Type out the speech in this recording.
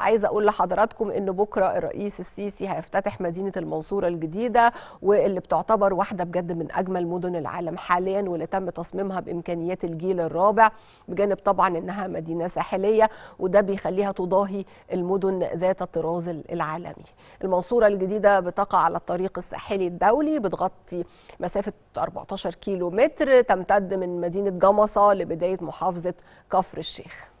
عايزه اقول لحضراتكم ان بكره الرئيس السيسي هيفتتح مدينه المنصوره الجديده واللي بتعتبر واحده بجد من اجمل مدن العالم حاليا واللي تم تصميمها بامكانيات الجيل الرابع بجانب طبعا انها مدينه ساحليه وده بيخليها تضاهي المدن ذات الطراز العالمي. المنصوره الجديده بتقع على الطريق الساحلي الدولي بتغطي مسافه 14 كيلو متر تمتد من مدينه جمصه لبدايه محافظه كفر الشيخ.